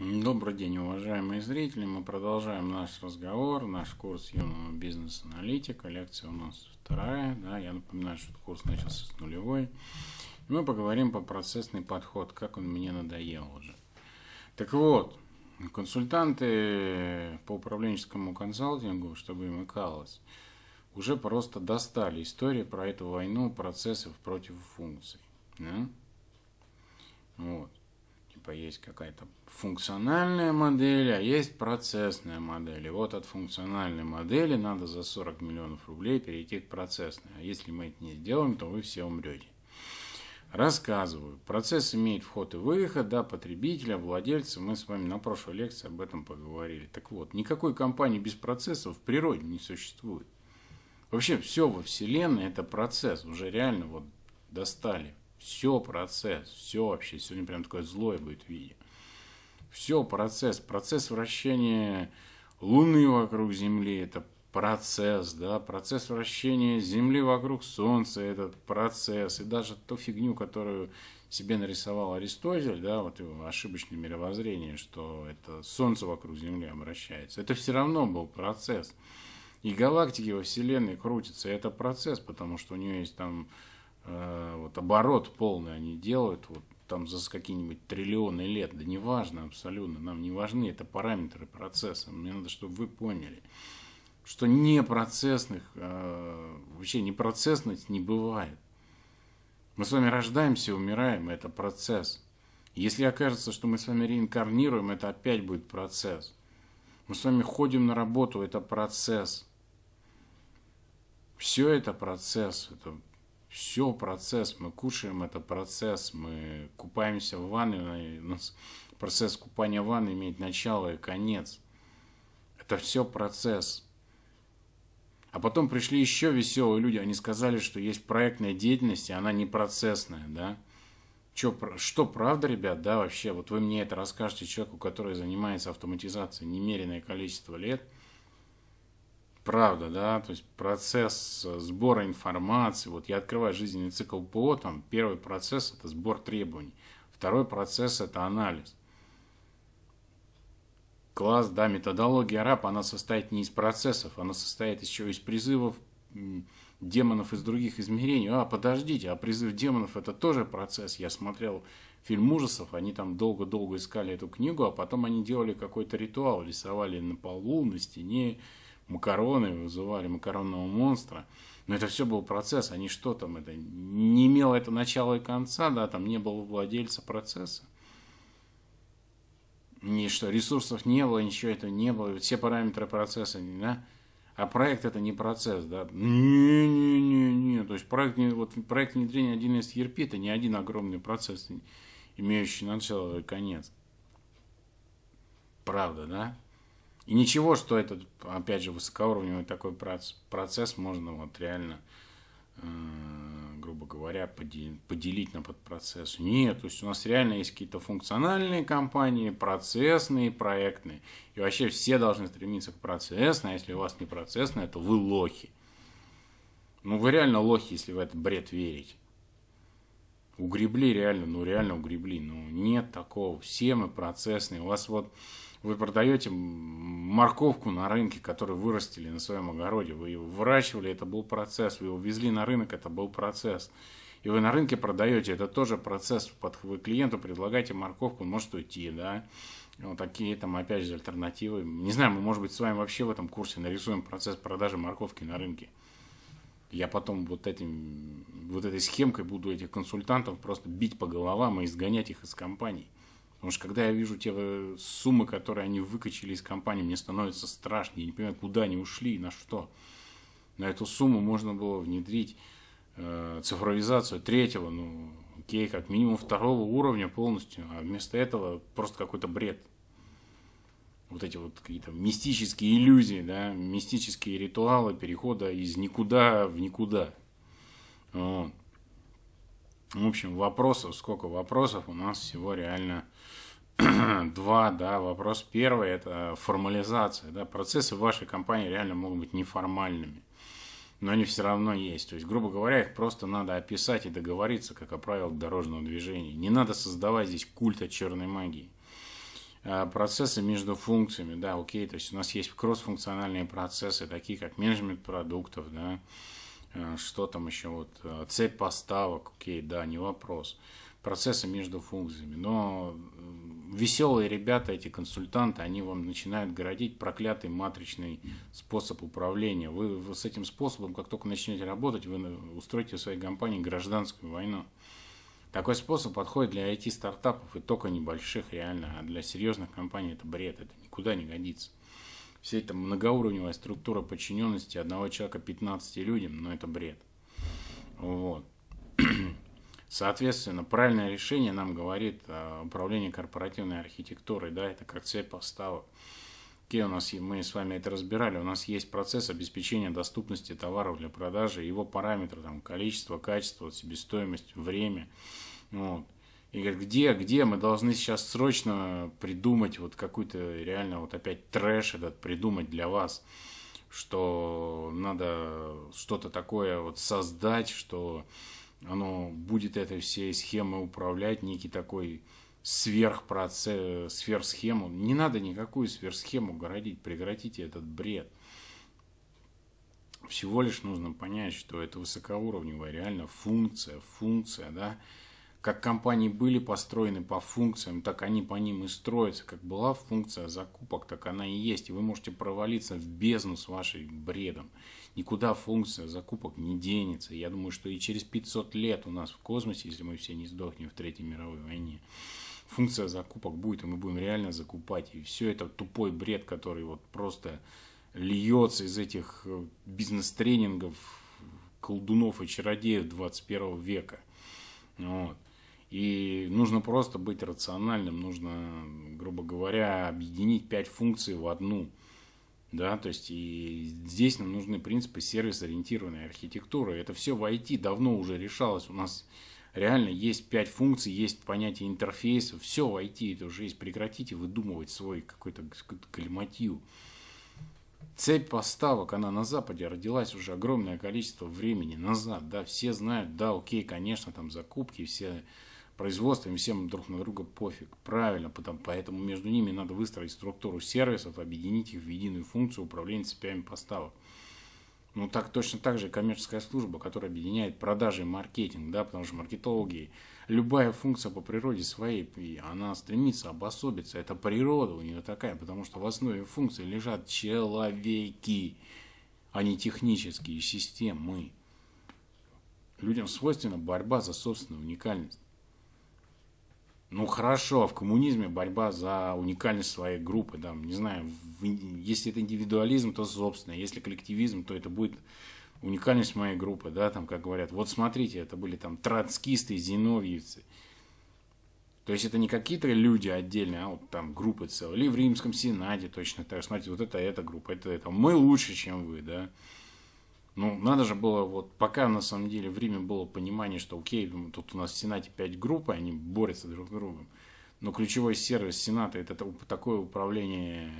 Добрый день, уважаемые зрители. Мы продолжаем наш разговор, наш курс юного бизнес-аналитика. Лекция у нас вторая. Да, я напоминаю, что курс начался с нулевой. И мы поговорим по процессный подход, как он мне надоел уже. Так вот, консультанты по управленческому консалтингу, чтобы им икалось, уже просто достали истории про эту войну процессов против функций. Да? Вот типа есть какая-то функциональная модель, а есть процессная модель. И вот от функциональной модели надо за 40 миллионов рублей перейти к процессной. А если мы это не сделаем, то вы все умрете. Рассказываю. Процесс имеет вход и выход, да, потребителя, владельца. Мы с вами на прошлой лекции об этом поговорили. Так вот, никакой компании без процесса в природе не существует. Вообще все во Вселенной это процесс. Уже реально вот достали все процесс, все вообще. Сегодня прям такое злое будет в виде. Все процесс, процесс вращения Луны вокруг Земли, это процесс, да, процесс вращения Земли вокруг Солнца, этот процесс, и даже ту фигню, которую себе нарисовал Аристотель, да, вот его ошибочное мировоззрение, что это Солнце вокруг Земли обращается, это все равно был процесс. И галактики во Вселенной крутятся, и это процесс, потому что у нее есть там Э, вот оборот полный они делают, вот там за какие-нибудь триллионы лет, да неважно абсолютно, нам не важны это параметры процесса, мне надо, чтобы вы поняли, что не процессных, э, вообще не процессность не бывает. Мы с вами рождаемся, умираем, это процесс. Если окажется, что мы с вами реинкарнируем, это опять будет процесс. Мы с вами ходим на работу, это процесс. Все это процесс, это все процесс, мы кушаем, это процесс, мы купаемся в ванной, у нас процесс купания в ванной имеет начало и конец. Это все процесс. А потом пришли еще веселые люди, они сказали, что есть проектная деятельность, и она не процессная, да? Че, что правда, ребят, да, вообще? Вот вы мне это расскажете человеку, который занимается автоматизацией немереное количество лет – правда, да, то есть процесс э, сбора информации, вот я открываю жизненный цикл ПО, там первый процесс это сбор требований, второй процесс это анализ. Класс, да, методология РАП, она состоит не из процессов, она состоит еще из призывов демонов из других измерений. А, подождите, а призыв демонов это тоже процесс. Я смотрел фильм ужасов, они там долго-долго искали эту книгу, а потом они делали какой-то ритуал, рисовали на полу, на стене, макароны, вызывали макаронного монстра. Но это все был процесс, а не что там это. Не имело это начала и конца, да, там не было владельца процесса. Ни что, ресурсов не было, ничего этого не было. Все параметры процесса, да. А проект это не процесс, да. Не-не-не-не. То есть проект, вот, проект внедрения один из ERP это не один огромный процесс, имеющий начало и конец. Правда, да? И ничего, что этот, опять же, высокоуровневый такой процесс можно вот реально, э, грубо говоря, поделить на подпроцесс. Нет, то есть у нас реально есть какие-то функциональные компании, процессные, проектные. И вообще все должны стремиться к процессной, а если у вас не процессная, то вы лохи. Ну вы реально лохи, если в этот бред верить Угребли реально, ну реально угребли. Ну нет такого. Все мы процессные. У вас вот вы продаете морковку на рынке, которую вырастили на своем огороде. Вы его выращивали, это был процесс. Вы его везли на рынок, это был процесс. И вы на рынке продаете, это тоже процесс. Вы клиенту предлагаете морковку, он может уйти, да. Вот ну, такие там, опять же, альтернативы. Не знаю, мы, может быть, с вами вообще в этом курсе нарисуем процесс продажи морковки на рынке. Я потом вот, этим, вот этой схемкой буду этих консультантов просто бить по головам и изгонять их из компаний. Потому что когда я вижу те э, суммы, которые они выкачали из компании, мне становится страшно. Я не понимаю, куда они ушли и на что. На эту сумму можно было внедрить э, цифровизацию третьего, ну, окей, как минимум второго уровня полностью. А вместо этого просто какой-то бред. Вот эти вот какие-то мистические иллюзии, да, мистические ритуалы перехода из никуда в никуда. Вот. Ну, в общем, вопросов, сколько вопросов, у нас всего реально два, да, вопрос первый, это формализация, да, процессы в вашей компании реально могут быть неформальными, но они все равно есть, то есть, грубо говоря, их просто надо описать и договориться, как о правилах дорожного движения, не надо создавать здесь культа черной магии, а процессы между функциями, да, окей, то есть у нас есть кроссфункциональные процессы, такие как менеджмент продуктов, да, Э, что там еще? Вот, э, цепь поставок, окей, да, не вопрос. Процессы между функциями. Но веселые ребята, эти консультанты, они вам начинают городить проклятый матричный способ управления. Вы, вы с этим способом, как только начнете работать, вы устроите в своей компании гражданскую войну. Такой способ подходит для IT-стартапов и только небольших реально, а для серьезных компаний это бред, это никуда не годится вся эта многоуровневая структура подчиненности одного человека 15 людям, ну это бред. Вот. Соответственно, правильное решение нам говорит а, управление корпоративной архитектурой, да, это как цепь поставок. Какие у нас, мы с вами это разбирали, у нас есть процесс обеспечения доступности товаров для продажи, его параметры, там, количество, качество, себестоимость, время. Вот. И говорит, где, где, мы должны сейчас срочно придумать вот какую-то реально вот опять трэш этот придумать для вас, что надо что-то такое вот создать, что оно будет этой всей схемой управлять, некий такой сверхпроцесс, сверхсхему. Не надо никакую сверхсхему городить, прекратите этот бред. Всего лишь нужно понять, что это высокоуровневая реально функция, функция, да, как компании были построены по функциям, так они по ним и строятся. Как была функция закупок, так она и есть. И вы можете провалиться в бездну с вашим бредом. Никуда функция закупок не денется. Я думаю, что и через 500 лет у нас в космосе, если мы все не сдохнем в Третьей мировой войне, функция закупок будет, и мы будем реально закупать. И все это тупой бред, который вот просто льется из этих э, бизнес-тренингов колдунов и чародеев 21 века. Вот. И нужно просто быть рациональным, нужно, грубо говоря, объединить пять функций в одну. Да, то есть и здесь нам нужны принципы сервис-ориентированной архитектуры. Это все в IT давно уже решалось. У нас реально есть пять функций, есть понятие интерфейса, все в IT это уже есть. Прекратите выдумывать свой какой-то кальматью. Цепь поставок, она на Западе родилась уже огромное количество времени назад, да, все знают, да, окей, конечно, там закупки, все производством, всем друг на друга пофиг. Правильно, потому, поэтому между ними надо выстроить структуру сервисов, объединить их в единую функцию управления цепями поставок. Ну, так точно так же коммерческая служба, которая объединяет продажи и маркетинг, да, потому что маркетологи, любая функция по природе своей, она стремится обособиться, это природа у нее такая, потому что в основе функции лежат человеки, а не технические системы. Людям свойственна борьба за собственную уникальность. Ну хорошо, в коммунизме борьба за уникальность своей группы, там, да, не знаю, в, если это индивидуализм, то собственное, если коллективизм, то это будет уникальность моей группы, да, там, как говорят, вот смотрите, это были там троцкисты, зиновьевцы. То есть это не какие-то люди отдельные, а вот там группы целые. Или в Римском Сенате точно так. Смотрите, вот это эта группа, это это. Мы лучше, чем вы, да. Ну, надо же было, вот пока на самом деле в Риме было понимание, что окей, ну, тут у нас в Сенате пять групп, и они борются друг с другом. Но ключевой сервис Сената это такое управление,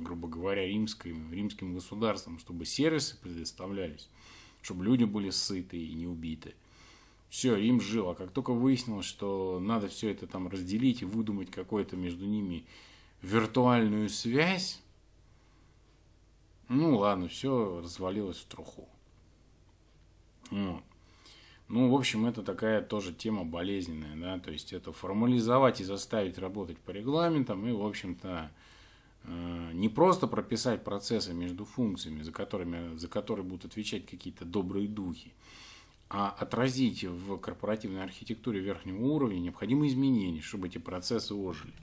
грубо говоря, римским, римским государством, чтобы сервисы предоставлялись, чтобы люди были сыты и не убиты. Все, Рим жил. А как только выяснилось, что надо все это там разделить и выдумать какую то между ними виртуальную связь, ну ладно, все развалилось в труху. Вот. Ну, в общем, это такая тоже тема болезненная, да, то есть это формализовать и заставить работать по регламентам и, в общем-то, э, не просто прописать процессы между функциями, за, которыми, за которые будут отвечать какие-то добрые духи, а отразить в корпоративной архитектуре верхнего уровня необходимые изменения, чтобы эти процессы ожили.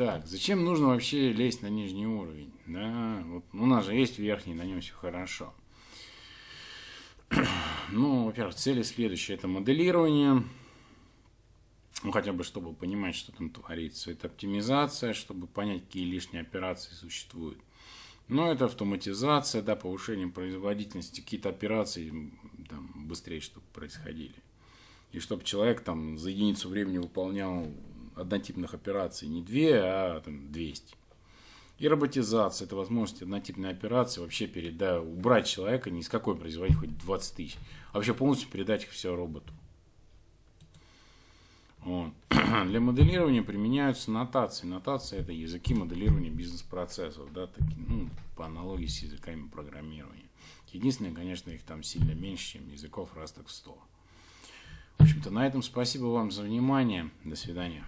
Так, зачем нужно вообще лезть на нижний уровень? Да, вот у нас же есть верхний, на нем все хорошо. Ну, во-первых, цели следующие. Это моделирование. Ну, хотя бы, чтобы понимать, что там творится. Это оптимизация, чтобы понять, какие лишние операции существуют. Ну, это автоматизация, да, повышение производительности, какие-то операции там, быстрее, чтобы происходили. И чтобы человек там за единицу времени выполнял однотипных операций не 2, а там, 200. И роботизация – это возможность однотипной операции вообще передать, убрать человека ни с какой производить хоть 20 тысяч, а вообще полностью передать их все роботу. Вот. Для моделирования применяются нотации. Нотации – это языки моделирования бизнес-процессов, да, такие, ну, по аналогии с языками программирования. Единственное, конечно, их там сильно меньше, чем языков раз так в 100. В общем-то, на этом спасибо вам за внимание. До свидания.